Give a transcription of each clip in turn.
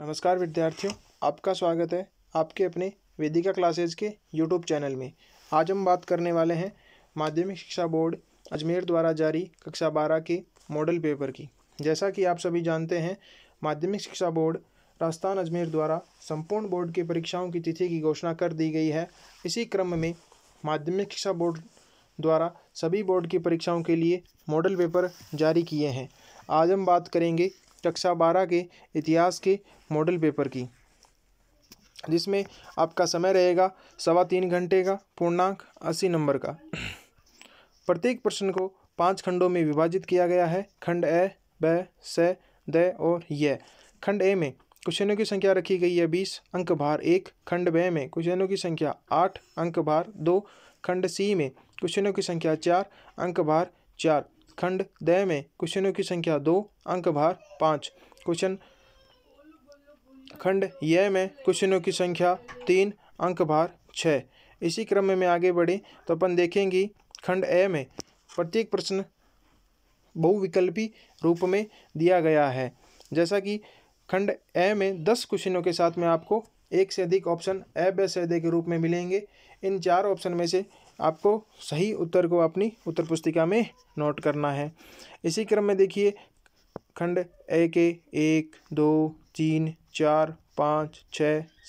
नमस्कार विद्यार्थियों आपका स्वागत है आपके अपने वेदिका क्लासेज के यूट्यूब चैनल में आज हम बात करने वाले हैं माध्यमिक शिक्षा बोर्ड अजमेर द्वारा जारी कक्षा बारह के मॉडल पेपर की जैसा कि आप सभी जानते हैं माध्यमिक शिक्षा बोर्ड राजस्थान अजमेर द्वारा संपूर्ण बोर्ड की परीक्षाओं की तिथि की घोषणा कर दी गई है इसी क्रम में माध्यमिक शिक्षा बोर्ड द्वारा सभी बोर्ड की परीक्षाओं के लिए मॉडल पेपर जारी किए हैं आज हम बात करेंगे कक्षा बारह के इतिहास के मॉडल पेपर की जिसमें आपका समय रहेगा सवा तीन घंटे का पूर्णांक अस्सी नंबर का प्रत्येक प्रश्न को पांच खंडों में विभाजित किया गया है खंड ए ब स द और य खंड ए में क्वेश्चनों की संख्या रखी गई है बीस अंक भार एक खंड ब में क्वेश्चनों की संख्या आठ अंक भार दो खंड सी में क्वेश्चनों की संख्या चार अंक भार चार खंड द में क्वेश्चनों की संख्या दो अंक भार पाँच क्वेश्चन खंड य में क्वेश्चनों की संख्या तीन अंक भार छः इसी क्रम में मैं आगे बढ़े तो अपन देखेंगे खंड ए में प्रत्येक प्रश्न बहुविकल्पी रूप में दिया गया है जैसा कि खंड ए में दस क्वेश्चनों के साथ में आपको एक से अधिक ऑप्शन ए ब से अधिक के रूप में मिलेंगे इन चार ऑप्शन में से आपको सही उत्तर को अपनी उत्तर पुस्तिका में नोट करना है इसी क्रम में देखिए खंड ए के एक दो तीन चार पाँच छ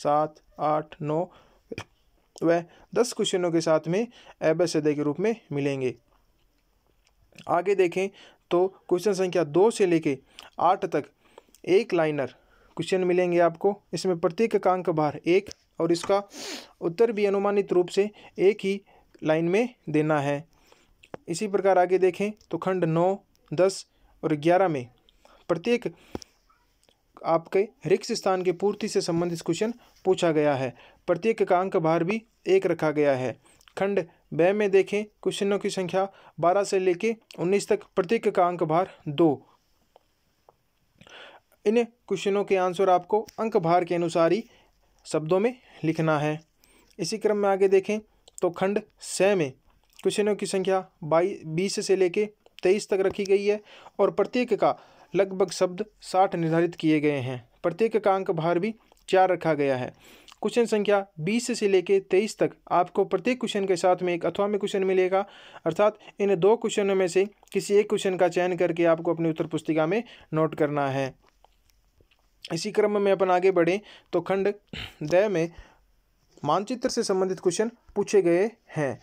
सात आठ नौ वह दस क्वेश्चनों के साथ में एबस अदय के रूप में मिलेंगे आगे देखें तो क्वेश्चन संख्या दो से लेके आठ तक एक लाइनर क्वेश्चन मिलेंगे आपको इसमें प्रत्येक कांक भार एक और इसका उत्तर भी अनुमानित रूप से एक ही लाइन में देना है इसी प्रकार आगे देखें तो खंड नौ दस और ग्यारह में प्रत्येक आपके रिक्स स्थान के पूर्ति से संबंधित क्वेश्चन पूछा गया है प्रत्येक का अंक भार भी एक रखा गया है खंड ब में देखें क्वेश्चनों की संख्या बारह से लेके उन्नीस तक प्रत्येक का अंक भार दो इन क्वेश्चनों के आंसर आपको अंक भार के अनुसार ही शब्दों में लिखना है इसी क्रम में आगे देखें तो खंड स में क्वेश्चनों की संख्या बाई बीस से लेके तेईस तक रखी गई है और प्रत्येक का लगभग शब्द साठ निर्धारित किए गए हैं प्रत्येक का अंक भार भी चार रखा गया है क्वेश्चन संख्या 20 से लेके 23 तक आपको प्रत्येक क्वेश्चन के साथ में एक अथवा में क्वेश्चन मिलेगा अर्थात इन दो क्वेश्चनों में से किसी एक क्वेश्चन का चयन करके आपको अपनी उत्तर पुस्तिका में नोट करना है इसी क्रम में अपन आगे बढ़ें तो खंड द में मानचित्र से संबंधित क्वेश्चन पूछे गए हैं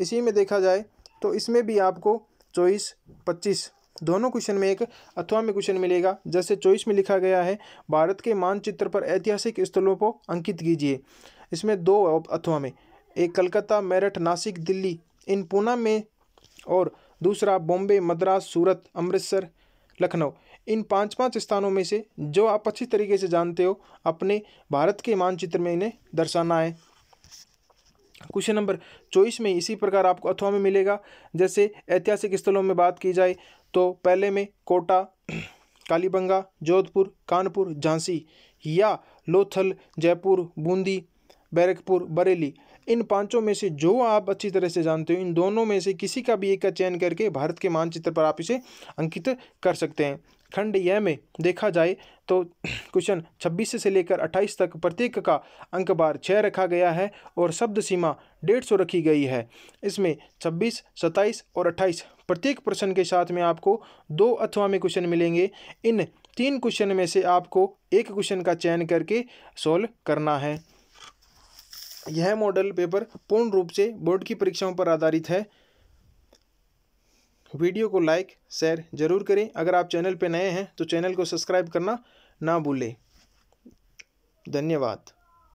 इसी में देखा जाए तो इसमें भी आपको चौबीस पच्चीस दोनों क्वेश्चन में एक अथवा में क्वेश्चन मिलेगा जैसे चौबीस में लिखा गया है भारत के मानचित्र पर ऐतिहासिक स्थलों को अंकित कीजिए इसमें दो अथवा में एक कलकत्ता मेरठ नासिक दिल्ली इन पूना में और दूसरा बॉम्बे मद्रास सूरत अमृतसर लखनऊ इन पाँच पाँच स्थानों में से जो आप अच्छी तरीके से जानते हो अपने भारत के मानचित्र में इन्हें दर्शाना है क्वेश्चन नंबर चौबीस में इसी प्रकार आपको अथवा में मिलेगा जैसे ऐतिहासिक स्थलों में बात की जाए तो पहले में कोटा कालीबंगा जोधपुर कानपुर झांसी या लोथल जयपुर बूंदी बैरकपुर बरेली इन पांचों में से जो आप अच्छी तरह से जानते हो इन दोनों में से किसी का भी एक का चयन करके भारत के मानचित्र पर आप इसे अंकित कर सकते हैं खंड यह में देखा जाए तो क्वेश्चन 26 से लेकर 28 तक प्रत्येक का अंक बार छः रखा गया है और शब्द सीमा डेढ़ सौ रखी गई है इसमें 26, 27 और 28 प्रत्येक प्रश्न के साथ में आपको दो अथवा में क्वेश्चन मिलेंगे इन तीन क्वेश्चन में से आपको एक क्वेश्चन का चयन करके सॉल्व करना है यह मॉडल पेपर पूर्ण रूप से बोर्ड की परीक्षाओं पर आधारित है वीडियो को लाइक शेयर ज़रूर करें अगर आप चैनल पर नए हैं तो चैनल को सब्सक्राइब करना ना भूलें धन्यवाद